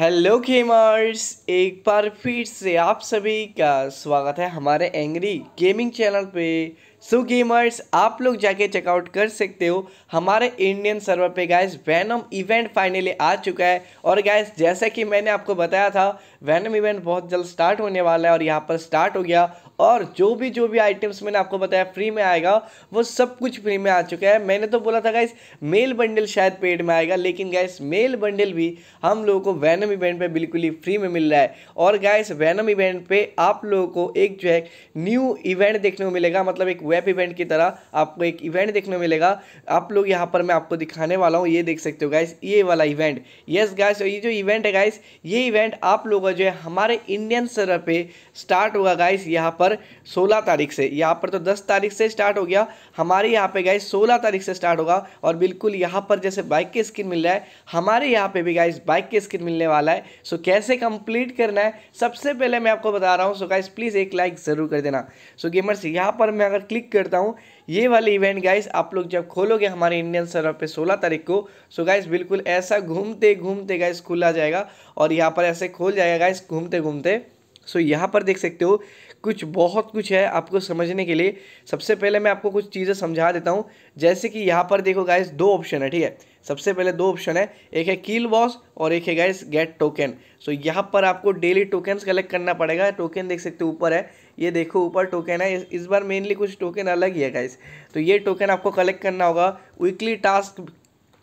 Hello gamers एक बार फिर से आप सभी का स्वागत है हमारे एंग्री गेमिंग चैनल पे सो so गेमर्स आप लोग जाके चेकआउट कर सकते हो हमारे इंडियन सर्वर पे गाइस वैनम इवेंट फाइनली आ चुका है और गाइस जैसा कि मैंने आपको बताया था वैनम इवेंट बहुत जल्द स्टार्ट होने वाला है और यहाँ पर स्टार्ट हो गया और जो भी जो भी आइटम्स मैंने आपको बताया फ्री में आएगा वो सब कुछ फ्री में आ चुका है मैंने तो बोला था गाइस मेल बंडल शायद पेड में आएगा लेकिन गाइस मेल बंडल भी हम लोगों को वैनम इवेंट पे बिल्कुल ही फ्री में मिल रहा है और गाइस वैनम इवेंट पे आप लोगों को एक जो है न्यू इवेंट देखने को मिलेगा मतलब एक वेब इवेंट की तरह आपको एक इवेंट देखने को मिलेगा आप लोग यहाँ पर मैं आपको दिखाने वाला हूँ ये देख सकते हो गाइस ये वाला इवेंट यस गाइस ये जो इवेंट है गाइस ये इवेंट आप लोगों का जो है हमारे इंडियन सरह पे स्टार्ट होगा गाइस यहाँ पर पर 16 तारीख से यहाँ पर तो 10 तारीख से स्टार्ट हो गया हमारे यहाँ पे गाइस 16 तारीख से स्टार्ट होगा और बिल्कुल यहाँ पर जैसे बाइक की स्किन मिल रहा है हमारे यहाँ पे भी गाइस बाइक की स्किन मिलने वाला है सो कैसे कंप्लीट करना है सबसे पहले मैं आपको बता रहा हूँ सो गाइस प्लीज़ एक लाइक ज़रूर कर देना सो गेमर्स यहाँ पर मैं अगर क्लिक करता हूँ ये वाली इवेंट गाइस आप लोग जब खोलोगे हमारे इंडियन सर्वर पे 16 तारीख को सो गाइस बिल्कुल ऐसा घूमते घूमते गाइस खुला जाएगा और यहाँ पर ऐसे खोल जाएगा गाइस घूमते घूमते सो यहाँ पर देख सकते हो कुछ बहुत कुछ है आपको समझने के लिए सबसे पहले मैं आपको कुछ चीज़ें समझा देता हूँ जैसे कि यहाँ पर देखो गाइस दो ऑप्शन है ठीक है सबसे पहले दो ऑप्शन है एक है कील बॉस और एक है गाइस गेट टोकन सो यहाँ पर आपको डेली टोकन्स कलेक्ट करना पड़ेगा टोकन देख सकते हो ऊपर है ये देखो ऊपर टोकन है इस बार मेनली कुछ टोकन अलग ही है गाइस तो ये टोकन आपको कलेक्ट करना होगा वीकली टास्क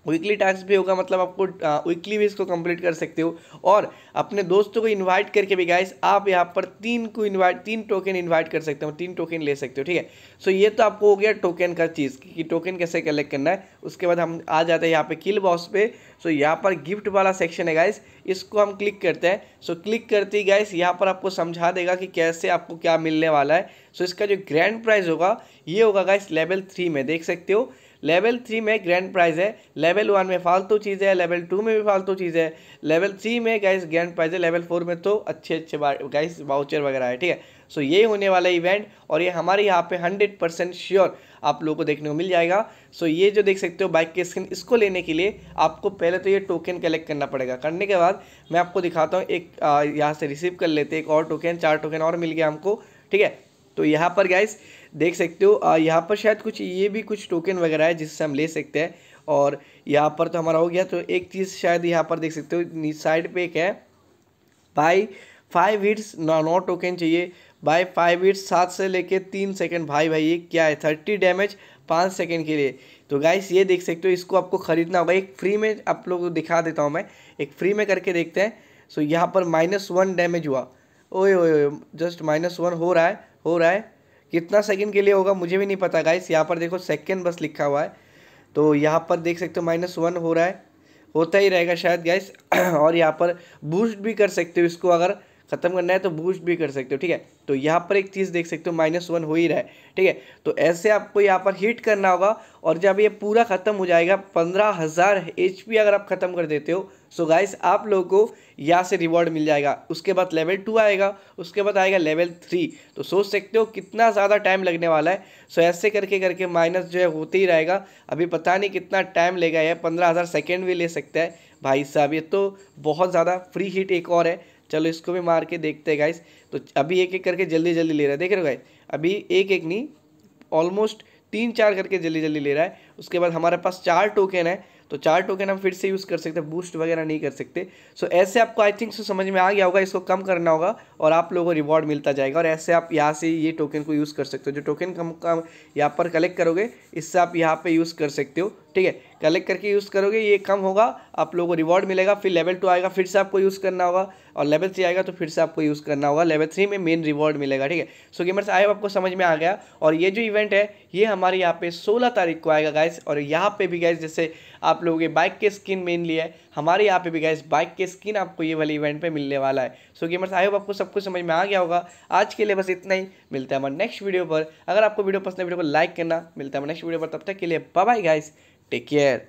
वीकली टास्क भी होगा मतलब आपको वीकली भी इसको कंप्लीट कर सकते हो और अपने दोस्तों को इनवाइट करके भी गाइस आप यहाँ पर तीन को इनवाइट तीन टोकन इनवाइट कर सकते हो तीन टोकन ले सकते हो ठीक है सो ये तो आपको हो गया टोकन का चीज़ कि टोकन कैसे कलेक्ट करना है उसके बाद हम आ जाते हैं यहाँ पे किल बॉक्स पे सो यहाँ पर गिफ्ट वाला सेक्शन है गाइस इसको हम क्लिक करते हैं सो क्लिक करते ही गाइस यहाँ पर आपको समझा देगा कि कैसे आपको क्या मिलने वाला है सो इसका जो ग्रैंड प्राइज होगा ये होगा गाइस लेवल थ्री में देख सकते हो लेवल थ्री में ग्रैंड प्राइज है लेवल वन में फालतू चीज़ है लेवल टू में भी फालतू चीज़ है लेवल थ्री में गाइस ग्रैंड प्राइज है लेवल फोर में तो अच्छे अच्छे गाइस वाउचर वगैरह है ठीक है सो ये होने वाला इवेंट और ये हमारे यहाँ पे हंड्रेड परसेंट श्योर आप लोगों को देखने को मिल जाएगा सो ये जो देख सकते हो बाइक के स्किन इसको लेने के लिए आपको पहले तो ये टोकन कलेक्ट करना पड़ेगा करने के बाद मैं आपको दिखाता हूँ एक यहाँ से रिसीव कर लेते एक और टोकन चार टोकन और मिल गया हमको ठीक है तो यहाँ पर गैस देख सकते हो यहाँ पर शायद कुछ ये भी कुछ टोकन वगैरह है जिससे हम ले सकते हैं और यहाँ पर तो हमारा हो गया तो एक चीज़ शायद यहाँ पर देख सकते हो साइड पे एक है भाई फाइव हिट्स नौ टोकन चाहिए भाई फाइव हिट्स सात से लेके तीन सेकंड भाई भाई ये क्या है थर्टी डैमेज पाँच सेकंड के लिए तो गाइस ये देख सकते हो इसको आपको ख़रीदना होगा एक फ्री में आप लोग को दिखा देता हूँ मैं एक फ्री में करके देखते हैं सो यहाँ पर माइनस वन डैमेज हुआ ओए ओए जस्ट माइनस वन हो रहा है हो रहा है कितना सेकंड के लिए होगा मुझे भी नहीं पता गाइस यहाँ पर देखो सेकंड बस लिखा हुआ है तो यहाँ पर देख सकते हो माइनस वन हो रहा है होता ही रहेगा शायद गाइस और यहाँ पर बूस्ट भी कर सकते हो इसको अगर ख़त्म करना है तो बूस्ट भी कर सकते हो ठीक है तो यहाँ पर एक चीज़ देख सकते हो माइनस वन हो ही रहा है ठीक है तो ऐसे आपको यहाँ पर हिट करना होगा और जब ये पूरा ख़त्म हो जाएगा पंद्रह हज़ार एच अगर आप ख़त्म कर देते हो सो गाइस आप लोगों को यहाँ से रिवॉर्ड मिल जाएगा उसके बाद लेवल टू आएगा उसके बाद आएगा लेवल थ्री तो सोच सकते हो कितना ज़्यादा टाइम लगने वाला है सो ऐसे करके करके माइनस जो है होते ही रहेगा अभी पता नहीं कितना टाइम लेगा यह पंद्रह हज़ार सेकेंड भी ले सकता है भाई साहब ये तो बहुत ज़्यादा फ्री हिट एक और है चलो इसको भी मार के देखते हैं गाइस तो अभी एक एक करके जल्दी जल्दी ले रहा है देख रहे हो गाइस अभी एक एक नहीं ऑलमोस्ट तीन चार करके जल्दी जल्दी ले रहा है उसके बाद हमारे पास चार टोकन है तो चार टोकन हम फिर से यूज़ कर सकते हैं बूस्ट वगैरह नहीं कर सकते सो ऐसे आपको आई थिंक सो समझ में आ गया होगा इसको कम करना होगा और आप लोगों को रिवॉर्ड मिलता जाएगा और ऐसे आप यहाँ से ये टोकन को यूज़ कर सकते हो जो टोकन कम कम यहाँ पर कलेक्ट करोगे इससे आप यहाँ पर यूज़ कर सकते हो ठीक है कलेक्ट करके यूज़ करोगे ये कम होगा आप लोगों को रिवॉर्ड मिलेगा फिर लेवल टू आएगा फिर से आपको यूज़ करना होगा और लेवल थ्री आएगा तो फिर से आपको यूज़ करना होगा लेवल थ्री में मेन रिवॉर्ड मिलेगा ठीक है सो गेमर्स आए आपको समझ में आ गया और ये जो इवेंट है ये हमारे यहाँ पे सोलह तारीख को आएगा गाइस और यहाँ पे भी गाइस जैसे आप लोगों के बाइक के स्किन मेनली है हमारे यहाँ पे भी गाइस बाइक के स्किन आपको ये वाले इवेंट पे मिलने वाला है सो गेमर्स आई होप आपको सब कुछ समझ में आ गया होगा आज के लिए बस इतना ही मिलता है हमारे नेक्स्ट वीडियो पर अगर आपको वीडियो पसंद है वीडियो को लाइक करना मिलता है नेक्स्ट वीडियो पर तब तक के लिए बाय गाइस Take care.